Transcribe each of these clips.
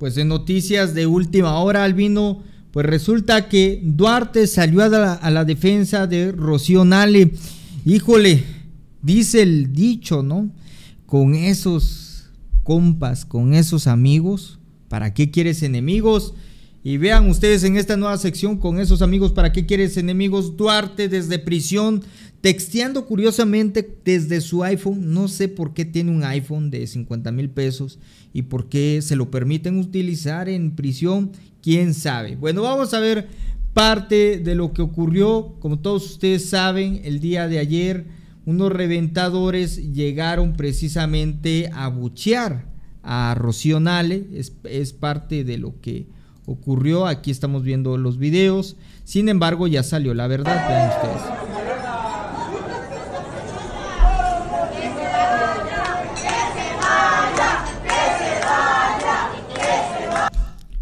Pues en noticias de última hora, Albino, pues resulta que Duarte salió a la, a la defensa de Rocío Nale. Híjole, dice el dicho, ¿no? Con esos compas, con esos amigos, ¿para qué quieres enemigos? Y vean ustedes en esta nueva sección con esos amigos, ¿para qué quieres enemigos? Duarte desde prisión texteando curiosamente desde su iPhone. No sé por qué tiene un iPhone de 50 mil pesos y por qué se lo permiten utilizar en prisión. Quién sabe. Bueno, vamos a ver parte de lo que ocurrió. Como todos ustedes saben, el día de ayer unos reventadores llegaron precisamente a buchear a Rocío Nale. Es, parte de lo que ocurrió. Aquí estamos viendo los videos. Sin embargo, ya salió la verdad. Vean ustedes.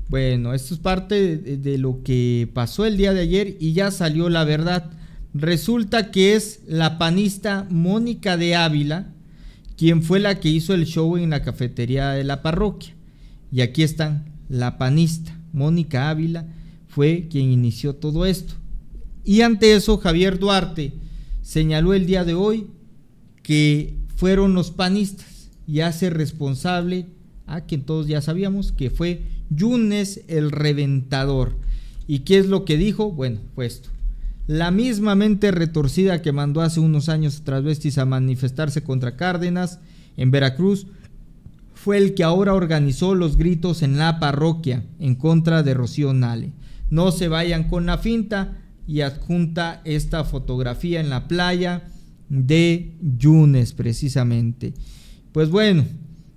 Bueno, esto es parte de, lo que pasó el día de ayer y ya salió la verdad. Resulta que es la panista Mónica de Ávila quien fue la que hizo el show en la cafetería de la parroquia. Y aquí están, la panista Mónica Ávila fue quien inició todo esto. Y ante eso, Javier Duarte señaló el día de hoy que fueron los panistas y hace responsable a quien todos ya sabíamos que fue Yunes el Reventador. ¿Y qué es lo que dijo? Bueno, pues La misma mente retorcida que mandó hace unos años transvestis a manifestarse contra Cárdenas en Veracruz fue el que ahora organizó los gritos en la parroquia en contra de Rocío Nale. No se vayan con la finta y adjunta esta fotografía en la playa de Yunes precisamente. Pues bueno,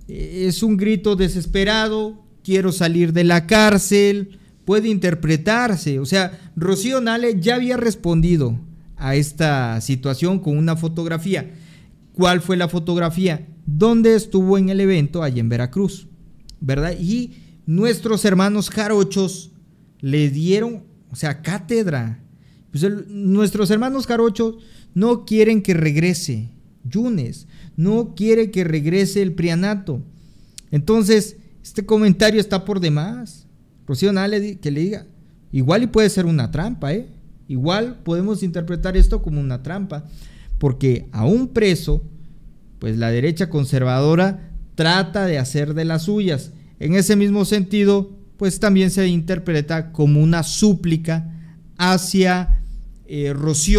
es un grito desesperado quiero salir de la cárcel, puede interpretarse. O sea, Rocío Nale ya había respondido a esta situación con una fotografía. ¿Cuál fue la fotografía? ¿dónde estuvo en el evento Allí en Veracruz, ¿verdad? Y nuestros hermanos jarochos le dieron, o sea, cátedra. Pues nuestros hermanos jarochos no quieren que regrese Yunes, no quiere que regrese el Prianato. Entonces, este comentario está por demás. Rocío, Nale que le diga. Igual y puede ser una trampa, ¿eh? Igual podemos interpretar esto como una trampa, porque a un preso, pues la derecha conservadora trata de hacer de las suyas. En ese mismo sentido, pues también se interpreta como una súplica hacia eh,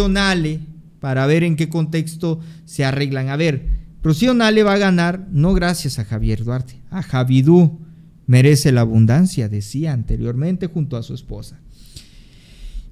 Nale para ver en qué contexto se arreglan. A ver, Rocío Nale va a ganar, no gracias a Javier Duarte, a Javidú. Merece la abundancia, decía anteriormente junto a su esposa.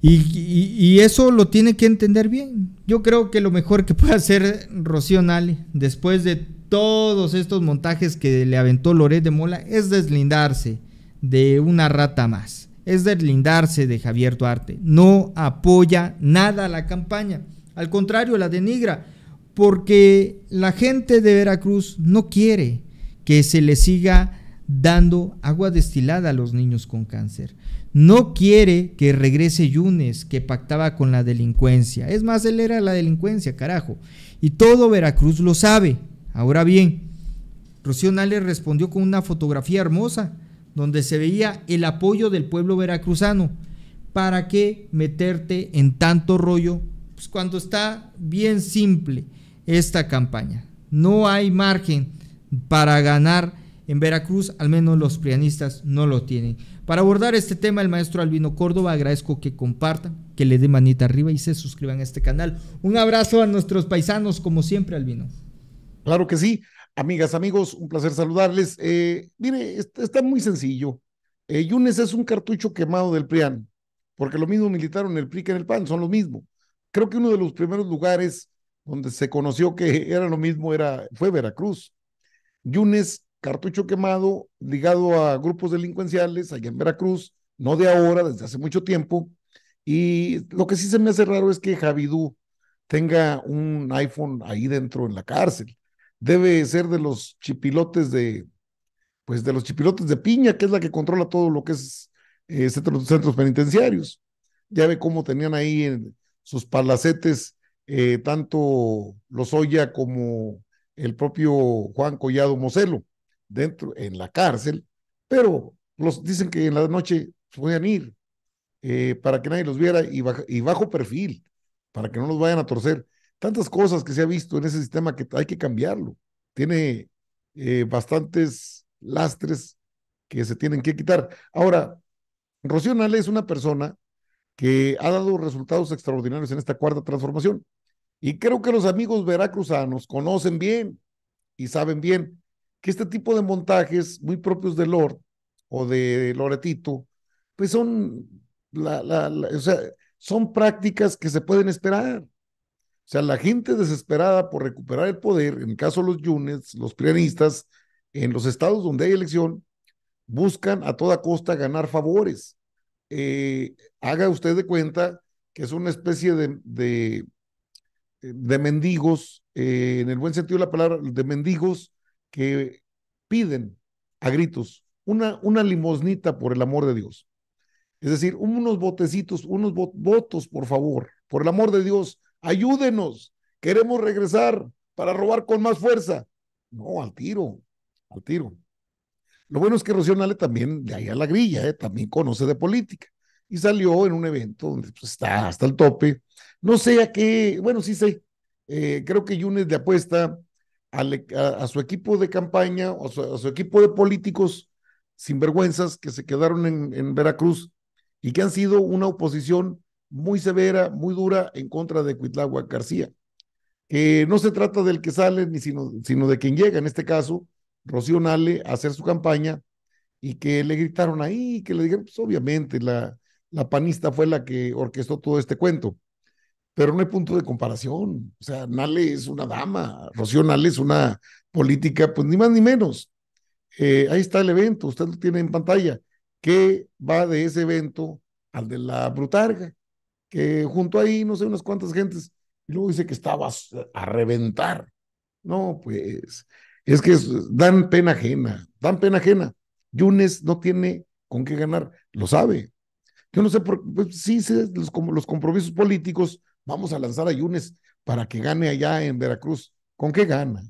Y, eso lo tiene que entender bien. Yo creo que lo mejor que puede hacer Rocío Nale, después de todos estos montajes que le aventó Loret de Mola, es deslindarse de una rata más. Es deslindarse de Javier Duarte. No apoya nada la campaña. Al contrario, la denigra porque la gente de Veracruz no quiere que se le siga dando agua destilada a los niños con cáncer. No quiere que regrese Yunes, que pactaba con la delincuencia. Es más, él era la delincuencia, carajo. Y todo Veracruz lo sabe. Ahora bien, Rocío Nales respondió con una fotografía hermosa, donde se veía el apoyo del pueblo veracruzano. ¿Para qué meterte en tanto rollo? Pues cuando está bien simple esta campaña. No hay margen para ganar en Veracruz, al menos los prianistas no lo tienen. Para abordar este tema, el maestro Albino Córdoba, agradezco que compartan, que le dé manita arriba y se suscriban a este canal. Un abrazo a nuestros paisanos, como siempre, Albino. Claro que sí. Amigas, amigos, un placer saludarles. Eh, mire, está, muy sencillo. Eh, Yunes es un cartucho quemado del PRIAN, porque lo mismo militaron el PRI y en el PAN, son lo mismo. Creo que uno de los primeros lugares donde se conoció que era lo mismo, era, fue Veracruz. Yunes, cartucho quemado, ligado a grupos delincuenciales allá en Veracruz, no de ahora, desde hace mucho tiempo. Y lo que sí se me hace raro es que Javidú tenga un iPhone ahí dentro en la cárcel. Debe ser de los chipilotes de, pues de los chipilotes de piña, que es la que controla todo lo que es eh, centros, centros penitenciarios. Ya ve cómo tenían ahí en sus palacetes tanto eh, tanto Lozoya como el propio Juan Collado Moselo, dentro, en la cárcel, pero los dicen que en la noche podían ir eh, para que nadie los viera y, bajo perfil, para que no los vayan a torcer. Tantas cosas que se ha visto en ese sistema que hay que cambiarlo. Tiene eh, bastantes lastres que se tienen que quitar. Ahora, Rocío Nale es una persona que ha dado resultados extraordinarios en esta cuarta transformación. Y creo que los amigos veracruzanos conocen bien y saben bien que este tipo de montajes muy propios de Lord o de Loretito, pues son, la, la, o sea, son prácticas que se pueden esperar. O sea, la gente desesperada por recuperar el poder, en el caso de los Yunes, los prianistas, en los estados donde hay elección, buscan a toda costa ganar favores. Eh, haga usted de cuenta que es una especie de, de, mendigos, eh, en el buen sentido de la palabra, de mendigos que piden a gritos una, una limosnita por el amor de Dios. Es decir, unos botecitos, unos votos, por favor, por el amor de Dios, ayúdenos, queremos regresar para robar con más fuerza. No, al tiro, al tiro. Lo bueno es que Rocío también de ahí a la grilla, ¿eh? también conoce de política. Y salió en un evento donde pues, está hasta el tope. No sé a qué, bueno, sí sé. Eh, creo que Yunes le apuesta e, a, su equipo de campaña, a su, equipo de políticos sinvergüenzas que se quedaron en, Veracruz y que han sido una oposición muy severa, muy dura en contra de Cuitlagua García. Que no se trata del que sale, sino, sino de quien llega, en este caso, Rocío Nale a hacer su campaña y que le gritaron ahí, que le dijeron, pues obviamente la, la panista fue la que orquestó todo este cuento. Pero no hay punto de comparación. O sea, Nale es una dama, Rocío Nale es una política, pues ni más ni menos. Eh, ahí está el evento, usted lo tiene en pantalla. que va de ese evento al de la Brutarga? Que junto ahí, no sé, unas cuantas gentes, y luego dice que estaba a reventar. No, pues, es que dan pena ajena, dan pena ajena. Yunes no tiene con qué ganar, lo sabe. Yo no sé, por, pues, sí, los, los compromisos políticos, vamos a lanzar a Yunes para que gane allá en Veracruz. ¿Con qué gana?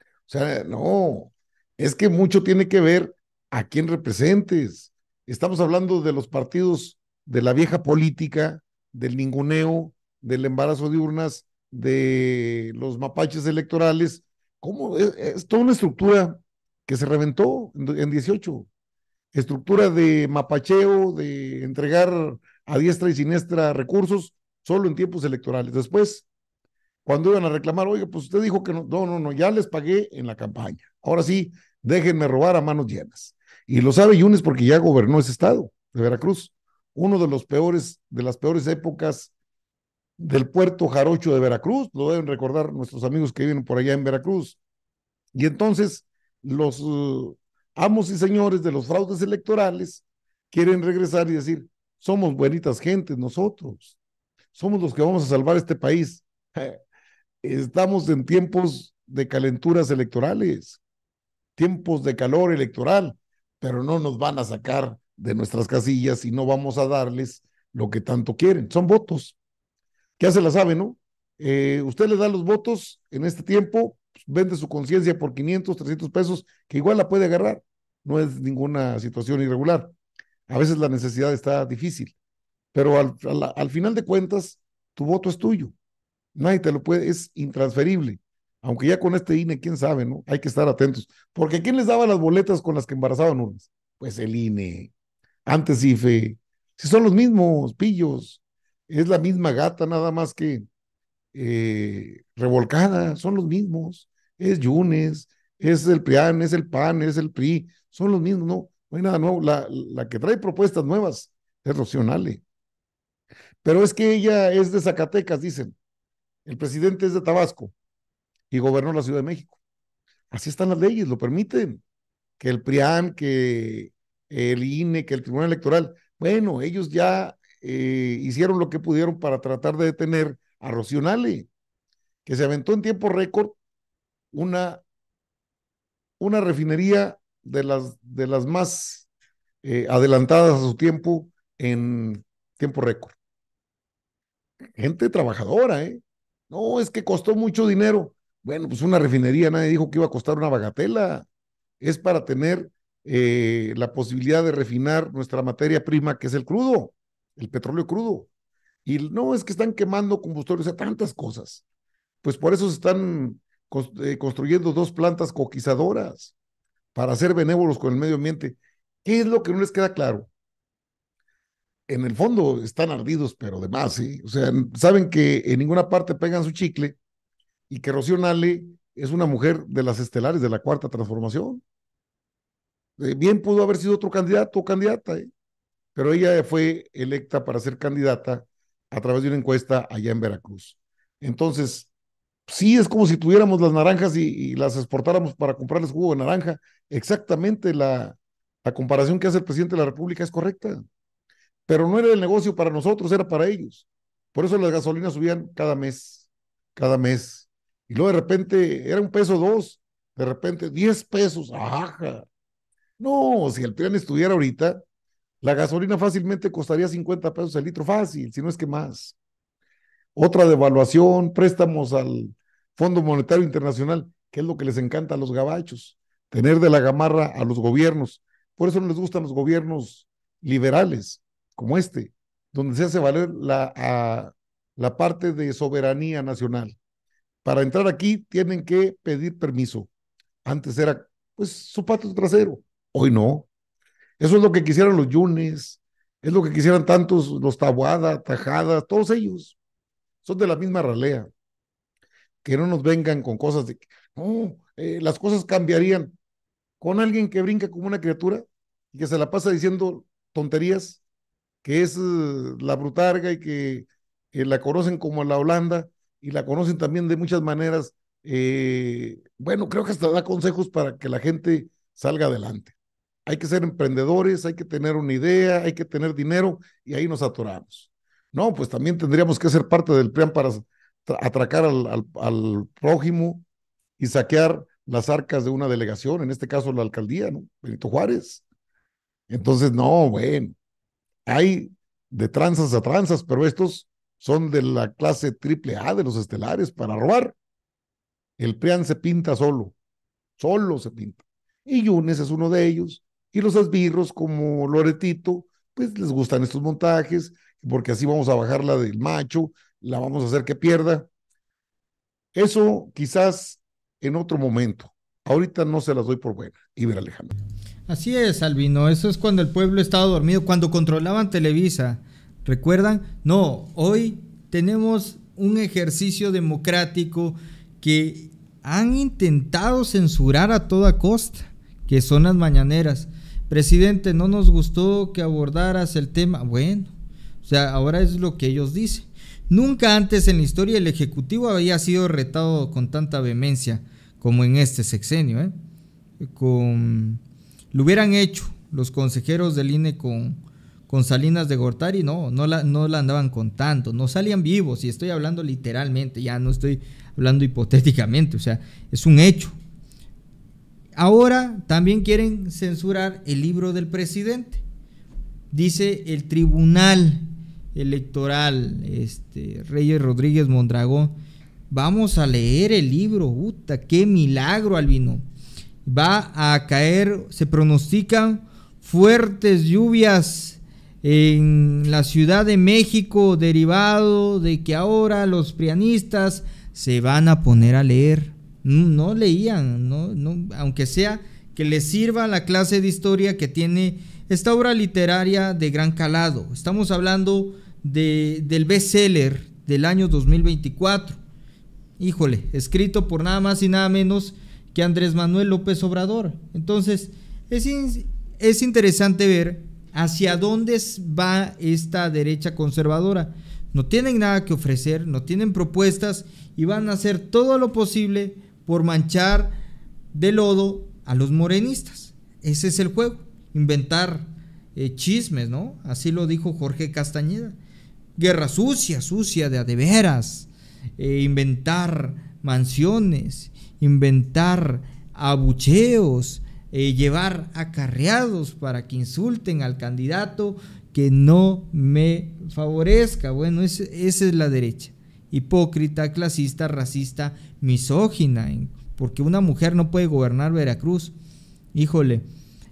O sea, no, es que mucho tiene que ver a quién representes. Estamos hablando de los partidos de la vieja política, del ninguneo, del embarazo de urnas, de los mapaches electorales, ¿Cómo? Es, toda una estructura que se reventó en, 18. Estructura de mapacheo, de entregar a diestra y siniestra recursos solo en tiempos electorales. Después, cuando iban a reclamar, oye, pues usted dijo que no, no, no, no, ya les pagué en la campaña. Ahora sí, déjenme robar a manos llenas. Y lo sabe Yunes porque ya gobernó ese estado de Veracruz, uno de los peores, de las peores épocas del puerto Jarocho de Veracruz, lo deben recordar nuestros amigos que viven por allá en Veracruz. Y entonces los eh, amos y señores de los fraudes electorales quieren regresar y decir, somos buenitas gentes nosotros, somos los que vamos a salvar este país. Estamos en tiempos de calenturas electorales, tiempos de calor electoral, pero no nos van a sacar de nuestras casillas y no vamos a darles lo que tanto quieren, son votos ya se la sabe, ¿no? Eh, usted le da los votos en este tiempo, pues, vende su conciencia por 500, 300 pesos, que igual la puede agarrar. No es ninguna situación irregular. A veces la necesidad está difícil, pero al, final de cuentas, tu voto es tuyo. Nadie te lo puede, es intransferible. Aunque ya con este INE, quién sabe, ¿no? Hay que estar atentos. Porque ¿quién les daba las boletas con las que embarazaban urnas, Pues el INE, antes IFE. Si son los mismos, pillos es la misma gata, nada más que eh, revolcada, son los mismos. Es Yunes, es el PRIAN, es el PAN, es el PRI, son los mismos, no, no hay nada nuevo. La, la que trae propuestas nuevas es Rocío Pero es que ella es de Zacatecas, dicen. El presidente es de Tabasco y gobernó la Ciudad de México. Así están las leyes, lo permiten. Que el PRIAN, que el INE, que el Tribunal Electoral. Bueno, ellos ya eh, hicieron lo que pudieron para tratar de detener a Rocionale, que se aventó en tiempo récord una, una refinería de las, de las más eh, adelantadas a su tiempo en tiempo récord. Gente trabajadora, ¿eh? No, es que costó mucho dinero. Bueno, pues una refinería, nadie dijo que iba a costar una bagatela. Es para tener eh, la posibilidad de refinar nuestra materia prima, que es el crudo el petróleo crudo. Y no es que están quemando combustores o sea, tantas cosas. Pues por eso se están eh, construyendo dos plantas coquizadoras para ser benévolos con el medio ambiente. ¿Qué es lo que no les queda claro? En el fondo están ardidos, pero de más, ¿sí? ¿eh? O sea, saben que en ninguna parte pegan su chicle y que Rocío Nale es una mujer de las estelares de la cuarta transformación. Eh, bien pudo haber sido otro candidato o candidata, ¿eh? pero ella fue electa para ser candidata a través de una encuesta allá en Veracruz. Entonces, sí es como si tuviéramos las naranjas y, las exportáramos para comprarles jugo de naranja. Exactamente la, la comparación que hace el presidente de la República es correcta. Pero no era el negocio para nosotros, era para ellos. Por eso las gasolinas subían cada mes, cada mes. Y luego de repente era un peso dos, de repente diez pesos, ajá. No, si el tren estuviera ahorita, la gasolina fácilmente costaría 50 pesos el litro, fácil, si no es que más. Otra devaluación, préstamos al Fondo Monetario Internacional, que es lo que les encanta a los gabachos, tener de la gamarra a los gobiernos. Por eso no les gustan los gobiernos liberales, como este, donde se hace valer la, la parte de soberanía nacional. Para entrar aquí tienen que pedir permiso. Antes era, pues, su pato trasero. Hoy no. Eso es lo que quisieran los Yunes, es lo que quisieran tantos, los Tabuada, tajadas, todos ellos. Son de la misma ralea. Que no nos vengan con cosas de, no, eh, las cosas cambiarían. Con alguien que brinca como una criatura y que se la pasa diciendo tonterías, que es eh, la brutarga y que eh, la conocen como la Holanda y la conocen también de muchas maneras. bueno, creo que hasta da consejos para que la gente salga adelante hay que ser emprendedores, hay que tener una idea, hay que tener dinero y ahí nos atoramos. No, pues también tendríamos que ser parte del plan para atracar al, prójimo y saquear las arcas de una delegación, en este caso la alcaldía, ¿no? Benito Juárez. Entonces, no, bueno, hay de tranzas a tranzas, pero estos son de la clase triple A de los estelares para robar. El PRIAN se pinta solo, solo se pinta. Y Yunes es uno de ellos, y los asbirros como Loretito, pues les gustan estos montajes, porque así vamos a bajarla del macho, la vamos a hacer que pierda. Eso quizás en otro momento. Ahorita no se las doy por buena. Iber Alejandro. Así es, Albino. Eso es cuando el pueblo estaba dormido, cuando controlaban Televisa. ¿Recuerdan? No, hoy tenemos un ejercicio democrático que han intentado censurar a toda costa, que son las mañaneras. Presidente, no nos gustó que abordaras el tema. Bueno, o sea, ahora es lo que ellos dicen. Nunca antes en la historia el Ejecutivo había sido retado con tanta vehemencia como en este sexenio. ¿eh? Con, lo hubieran hecho los consejeros del INE con, con Salinas de Gortari, no, no la, no la andaban contando, no salían vivos, y estoy hablando literalmente, ya no estoy hablando hipotéticamente, o sea, es un hecho, Ahora también quieren censurar el libro del presidente. Dice el tribunal electoral, este, Reyes Rodríguez Mondragón, vamos a leer el libro, qué milagro, Albino. Va a caer, se pronostican fuertes lluvias en la Ciudad de México derivado de que ahora los prianistas se van a poner a leer no leían, no, no, aunque sea que les sirva la clase de historia que tiene esta obra literaria de gran calado. Estamos hablando de, del bestseller del año 2024. Híjole, escrito por nada más y nada menos que Andrés Manuel López Obrador. Entonces, es, es interesante ver hacia dónde va esta derecha conservadora. No tienen nada que ofrecer, no tienen propuestas y van a hacer todo lo posible por manchar de lodo a los morenistas. Ese es el juego, inventar eh, chismes, ¿no? Así lo dijo Jorge Castañeda. Guerra sucia, sucia de adeveras, eh, inventar mansiones, inventar abucheos, eh, llevar acarreados para que insulten al candidato que no me favorezca. Bueno, esa es la derecha hipócrita, clasista, racista, misógina, porque una mujer no puede gobernar Veracruz. Híjole,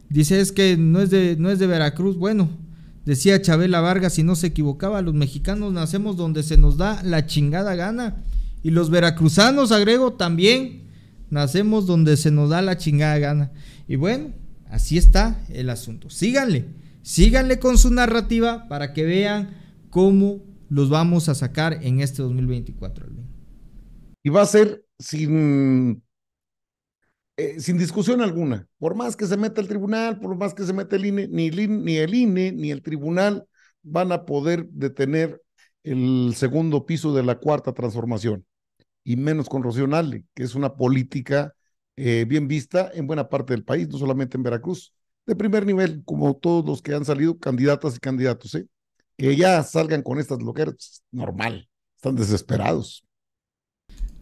dice es que no es de, no es de Veracruz, bueno, decía Chabela Vargas, si no se equivocaba, los mexicanos nacemos donde se nos da la chingada gana, y los veracruzanos, agrego, también nacemos donde se nos da la chingada gana. Y bueno, así está el asunto. Síganle, síganle con su narrativa para que vean cómo los vamos a sacar en este 2024, Y va a ser sin, eh, sin discusión alguna. Por más que se meta el tribunal, por más que se meta el INE, ni el INE, ni el, tribunal van a poder detener el segundo piso de la cuarta transformación. Y menos con Rocío Nale, que es una política eh, bien vista en buena parte del país, no solamente en Veracruz, de primer nivel, como todos los que han salido candidatas y candidatos. ¿eh? que ya salgan con estas loqueras, pues, normal, están desesperados.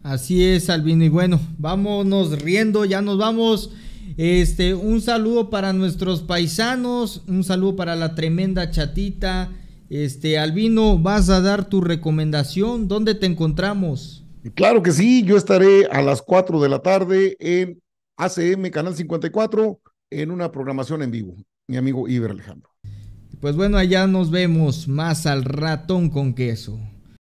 Así es, Albino. Y bueno, vámonos riendo, ya nos vamos. Este, un saludo para nuestros paisanos, un saludo para la tremenda chatita. Este, Albino, vas a dar tu recomendación. ¿Dónde te encontramos? Claro que sí, yo estaré a las 4 de la tarde en ACM Canal 54 en una programación en vivo, mi amigo Iber Alejandro. Pues bueno, allá nos vemos más al ratón con queso.